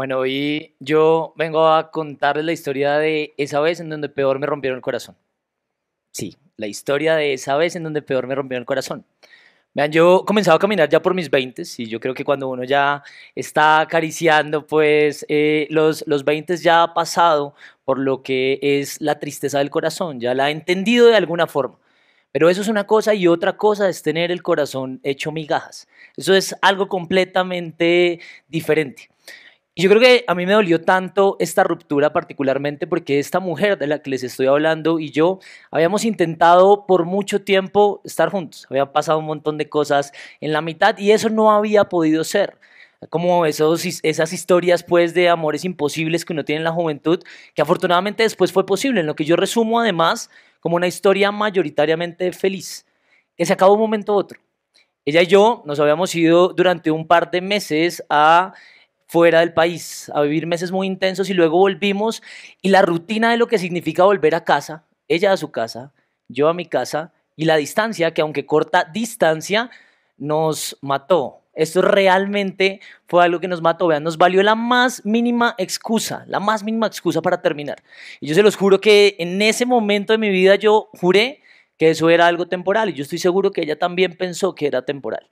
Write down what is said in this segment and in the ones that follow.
Bueno, hoy yo vengo a contarles la historia de esa vez en donde peor me rompieron el corazón. Sí, la historia de esa vez en donde peor me rompieron el corazón. Vean, yo comenzado a caminar ya por mis 20 y yo creo que cuando uno ya está acariciando, pues eh, los, los ya ha pasado por lo que es la tristeza del corazón, ya la ha entendido de alguna forma. Pero eso es una cosa y otra cosa es tener el corazón hecho migajas. Eso es algo completamente diferente. Y yo creo que a mí me dolió tanto esta ruptura particularmente porque esta mujer de la que les estoy hablando y yo habíamos intentado por mucho tiempo estar juntos. Había pasado un montón de cosas en la mitad y eso no había podido ser como esos, esas historias pues de amores imposibles que uno tiene en la juventud, que afortunadamente después fue posible, en lo que yo resumo además como una historia mayoritariamente feliz, que se acabó un momento u otro. Ella y yo nos habíamos ido durante un par de meses a fuera del país a vivir meses muy intensos y luego volvimos y la rutina de lo que significa volver a casa, ella a su casa, yo a mi casa y la distancia, que aunque corta distancia, nos mató. Esto realmente fue algo que nos mató. Vean, nos valió la más mínima excusa, la más mínima excusa para terminar. Y yo se los juro que en ese momento de mi vida yo juré que eso era algo temporal y yo estoy seguro que ella también pensó que era temporal.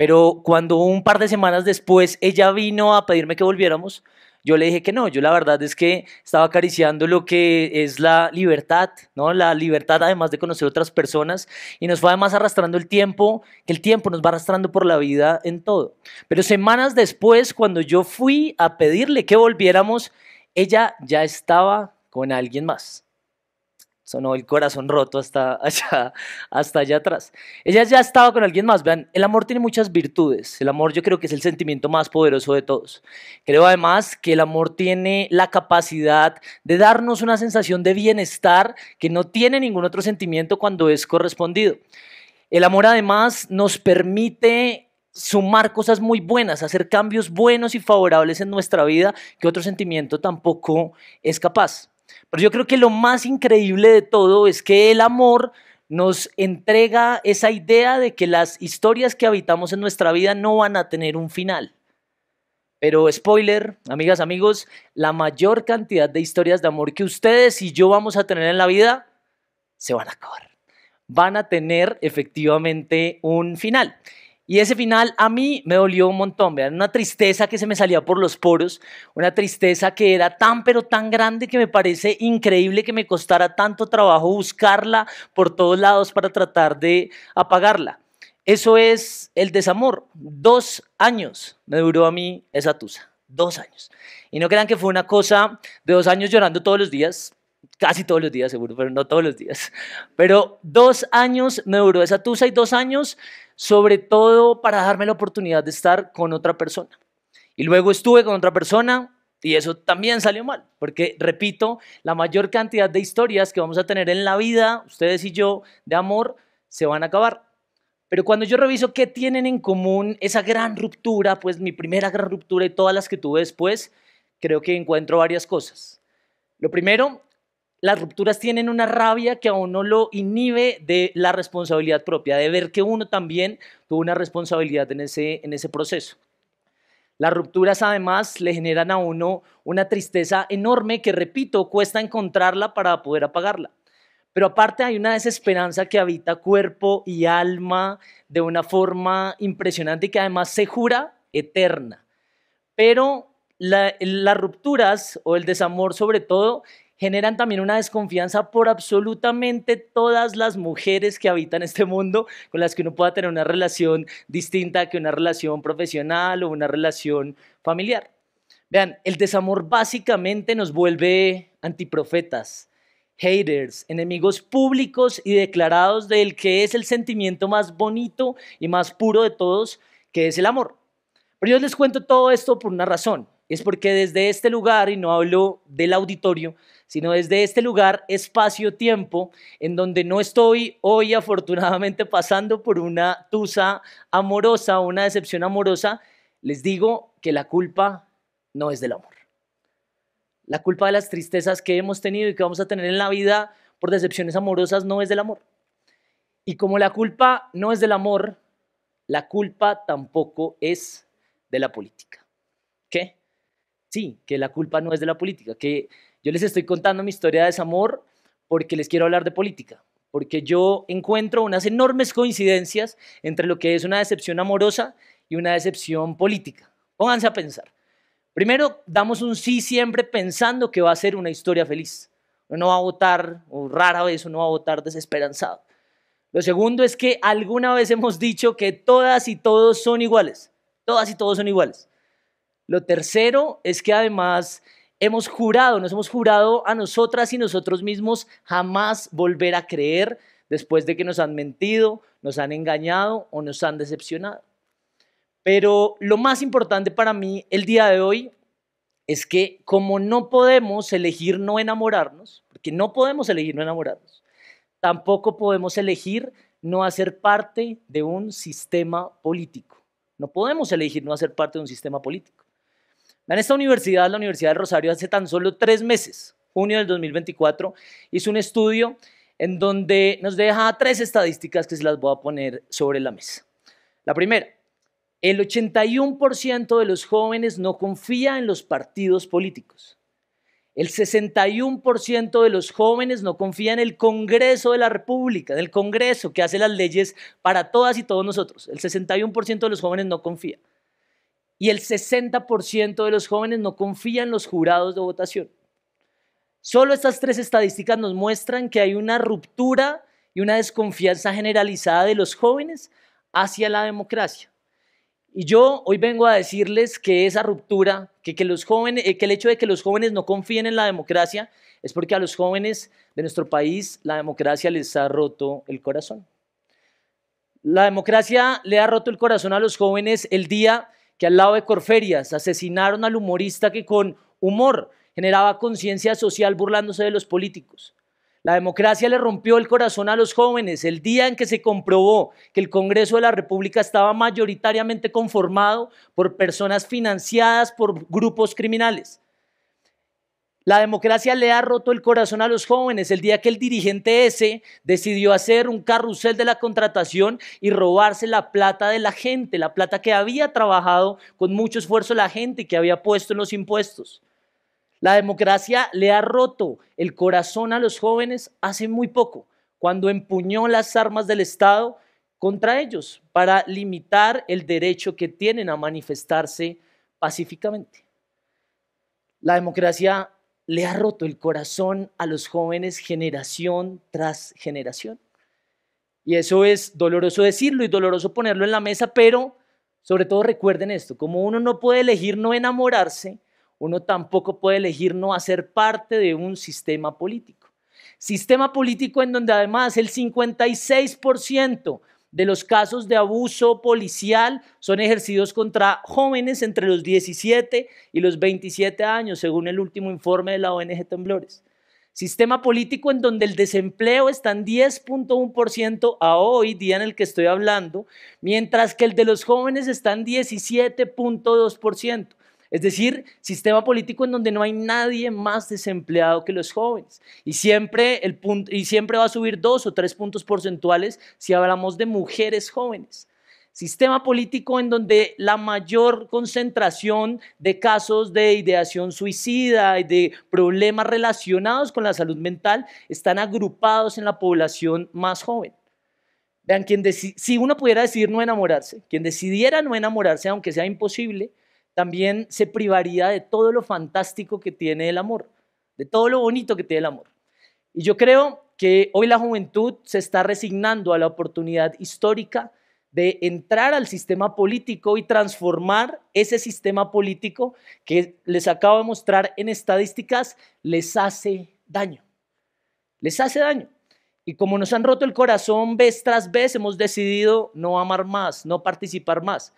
Pero cuando un par de semanas después ella vino a pedirme que volviéramos, yo le dije que no, yo la verdad es que estaba acariciando lo que es la libertad, ¿no? La libertad además de conocer otras personas y nos fue además arrastrando el tiempo, que el tiempo nos va arrastrando por la vida en todo. Pero semanas después, cuando yo fui a pedirle que volviéramos, ella ya estaba con alguien más sonó el corazón roto hasta allá, hasta allá atrás. Ella ya estaba con alguien más. Vean, el amor tiene muchas virtudes. El amor yo creo que es el sentimiento más poderoso de todos. Creo además que el amor tiene la capacidad de darnos una sensación de bienestar que no tiene ningún otro sentimiento cuando es correspondido. El amor además nos permite sumar cosas muy buenas, hacer cambios buenos y favorables en nuestra vida que otro sentimiento tampoco es capaz. Pero yo creo que lo más increíble de todo es que el amor nos entrega esa idea de que las historias que habitamos en nuestra vida no van a tener un final. Pero spoiler, amigas, amigos, la mayor cantidad de historias de amor que ustedes y yo vamos a tener en la vida se van a acabar. Van a tener efectivamente un final. Y ese final a mí me dolió un montón, vean, una tristeza que se me salía por los poros, una tristeza que era tan pero tan grande que me parece increíble que me costara tanto trabajo buscarla por todos lados para tratar de apagarla. Eso es el desamor. Dos años me duró a mí esa tusa, dos años. Y no crean que fue una cosa de dos años llorando todos los días, casi todos los días seguro, pero no todos los días. Pero dos años me duró esa tusa y dos años sobre todo para darme la oportunidad de estar con otra persona. Y luego estuve con otra persona y eso también salió mal, porque repito, la mayor cantidad de historias que vamos a tener en la vida, ustedes y yo, de amor, se van a acabar. Pero cuando yo reviso qué tienen en común esa gran ruptura, pues mi primera gran ruptura y todas las que tuve después, creo que encuentro varias cosas. Lo primero las rupturas tienen una rabia que a uno lo inhibe de la responsabilidad propia, de ver que uno también tuvo una responsabilidad en ese, en ese proceso. Las rupturas además le generan a uno una tristeza enorme que, repito, cuesta encontrarla para poder apagarla. Pero aparte hay una desesperanza que habita cuerpo y alma de una forma impresionante y que además se jura eterna. Pero las rupturas o el desamor sobre todo generan también una desconfianza por absolutamente todas las mujeres que habitan este mundo, con las que uno pueda tener una relación distinta que una relación profesional o una relación familiar. Vean, el desamor básicamente nos vuelve antiprofetas, haters, enemigos públicos y declarados del que es el sentimiento más bonito y más puro de todos, que es el amor. Pero yo les cuento todo esto por una razón, es porque desde este lugar, y no hablo del auditorio, sino desde este lugar, espacio-tiempo, en donde no estoy hoy afortunadamente pasando por una tusa amorosa una decepción amorosa, les digo que la culpa no es del amor. La culpa de las tristezas que hemos tenido y que vamos a tener en la vida por decepciones amorosas no es del amor. Y como la culpa no es del amor, la culpa tampoco es de la política. ¿Qué? Sí, que la culpa no es de la política, que yo les estoy contando mi historia de desamor porque les quiero hablar de política, porque yo encuentro unas enormes coincidencias entre lo que es una decepción amorosa y una decepción política. Pónganse a pensar. Primero, damos un sí siempre pensando que va a ser una historia feliz. Uno va a votar, o rara vez uno va a votar desesperanzado. Lo segundo es que alguna vez hemos dicho que todas y todos son iguales. Todas y todos son iguales. Lo tercero es que además hemos jurado, nos hemos jurado a nosotras y nosotros mismos jamás volver a creer después de que nos han mentido, nos han engañado o nos han decepcionado. Pero lo más importante para mí el día de hoy es que como no podemos elegir no enamorarnos, porque no podemos elegir no enamorarnos, tampoco podemos elegir no hacer parte de un sistema político. No podemos elegir no hacer parte de un sistema político. En esta universidad, la Universidad del Rosario, hace tan solo tres meses, junio del 2024, hizo un estudio en donde nos deja tres estadísticas que se las voy a poner sobre la mesa. La primera, el 81% de los jóvenes no confía en los partidos políticos. El 61% de los jóvenes no confía en el Congreso de la República, en el Congreso que hace las leyes para todas y todos nosotros. El 61% de los jóvenes no confía y el 60% de los jóvenes no confían en los jurados de votación. Solo estas tres estadísticas nos muestran que hay una ruptura y una desconfianza generalizada de los jóvenes hacia la democracia. Y yo hoy vengo a decirles que esa ruptura, que, que, los jóvenes, eh, que el hecho de que los jóvenes no confíen en la democracia es porque a los jóvenes de nuestro país la democracia les ha roto el corazón. La democracia le ha roto el corazón a los jóvenes el día que al lado de Corferias asesinaron al humorista que con humor generaba conciencia social burlándose de los políticos. La democracia le rompió el corazón a los jóvenes el día en que se comprobó que el Congreso de la República estaba mayoritariamente conformado por personas financiadas por grupos criminales. La democracia le ha roto el corazón a los jóvenes el día que el dirigente ese decidió hacer un carrusel de la contratación y robarse la plata de la gente, la plata que había trabajado con mucho esfuerzo la gente que había puesto en los impuestos. La democracia le ha roto el corazón a los jóvenes hace muy poco, cuando empuñó las armas del Estado contra ellos para limitar el derecho que tienen a manifestarse pacíficamente. La democracia le ha roto el corazón a los jóvenes generación tras generación. Y eso es doloroso decirlo y doloroso ponerlo en la mesa, pero sobre todo recuerden esto, como uno no puede elegir no enamorarse, uno tampoco puede elegir no hacer parte de un sistema político. Sistema político en donde además el 56% de los casos de abuso policial son ejercidos contra jóvenes entre los 17 y los 27 años, según el último informe de la ONG Temblores. Sistema político en donde el desempleo está en 10.1% a hoy, día en el que estoy hablando, mientras que el de los jóvenes está en 17.2%. Es decir, sistema político en donde no hay nadie más desempleado que los jóvenes. Y siempre, va a subir dos o tres puntos porcentuales si hablamos de mujeres jóvenes. Sistema político en donde la mayor concentración de casos de ideación suicida y de problemas relacionados con la salud mental están agrupados en la población más joven. Vean, quien si uno pudiera decidir no enamorarse, quien decidiera no enamorarse, aunque sea imposible, también se privaría de todo lo fantástico que tiene el amor, de todo lo bonito que tiene el amor. Y yo creo que hoy la juventud se está resignando a la oportunidad histórica de entrar al sistema político y transformar ese sistema político que les acabo de mostrar en estadísticas, les hace daño. Les hace daño. Y como nos han roto el corazón vez tras vez, hemos decidido no amar más, no participar más.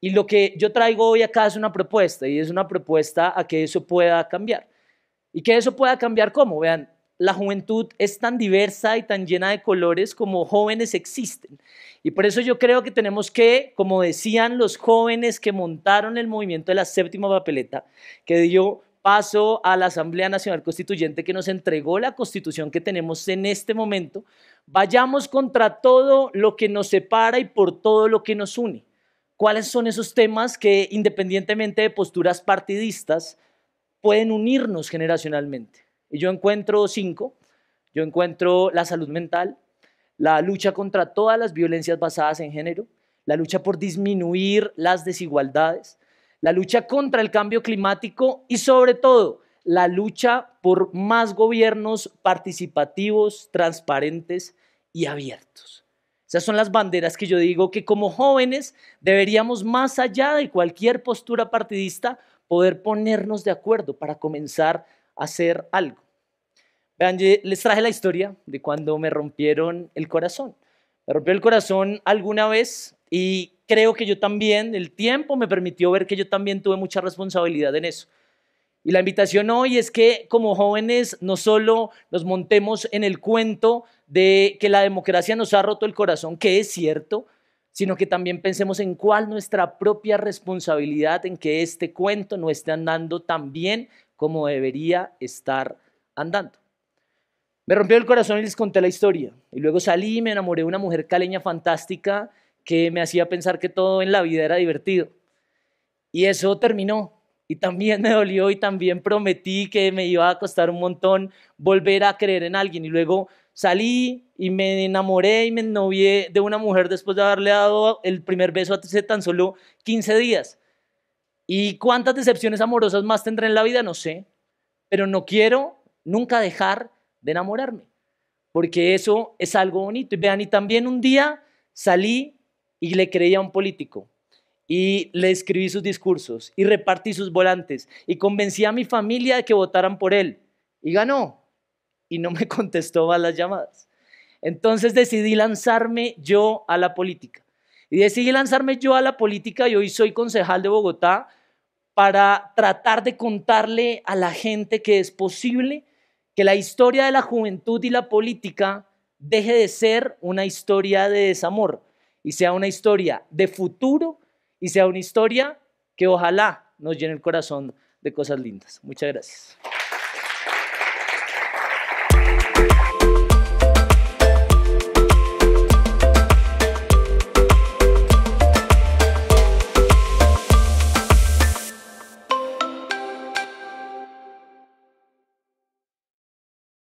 Y lo que yo traigo hoy acá es una propuesta y es una propuesta a que eso pueda cambiar. Y que eso pueda cambiar cómo, vean, la juventud es tan diversa y tan llena de colores como jóvenes existen. Y por eso yo creo que tenemos que, como decían los jóvenes que montaron el movimiento de la séptima papeleta, que dio paso a la Asamblea Nacional Constituyente que nos entregó la constitución que tenemos en este momento, vayamos contra todo lo que nos separa y por todo lo que nos une cuáles son esos temas que, independientemente de posturas partidistas, pueden unirnos generacionalmente. Y yo encuentro cinco. Yo encuentro la salud mental, la lucha contra todas las violencias basadas en género, la lucha por disminuir las desigualdades, la lucha contra el cambio climático y sobre todo la lucha por más gobiernos participativos, transparentes y abiertos. Esas son las banderas que yo digo que como jóvenes deberíamos, más allá de cualquier postura partidista, poder ponernos de acuerdo para comenzar a hacer algo. Vean, les traje la historia de cuando me rompieron el corazón. Me rompió el corazón alguna vez y creo que yo también, el tiempo me permitió ver que yo también tuve mucha responsabilidad en eso. Y la invitación hoy es que como jóvenes no solo nos montemos en el cuento de que la democracia nos ha roto el corazón, que es cierto, sino que también pensemos en cuál nuestra propia responsabilidad en que este cuento no esté andando tan bien como debería estar andando. Me rompió el corazón y les conté la historia. Y luego salí y me enamoré de una mujer caleña fantástica que me hacía pensar que todo en la vida era divertido. Y eso terminó. Y también me dolió y también prometí que me iba a costar un montón volver a creer en alguien. Y luego salí y me enamoré y me novié de una mujer después de haberle dado el primer beso hace tan solo 15 días. ¿Y cuántas decepciones amorosas más tendré en la vida? No sé. Pero no quiero nunca dejar de enamorarme, porque eso es algo bonito. Y vean, y también un día salí y le creí a un político y le escribí sus discursos y repartí sus volantes y convencí a mi familia de que votaran por él. Y ganó y no me contestó a las llamadas. Entonces decidí lanzarme yo a la política. Y decidí lanzarme yo a la política y hoy soy concejal de Bogotá para tratar de contarle a la gente que es posible que la historia de la juventud y la política deje de ser una historia de desamor y sea una historia de futuro y sea una historia que ojalá nos llene el corazón de cosas lindas. Muchas gracias.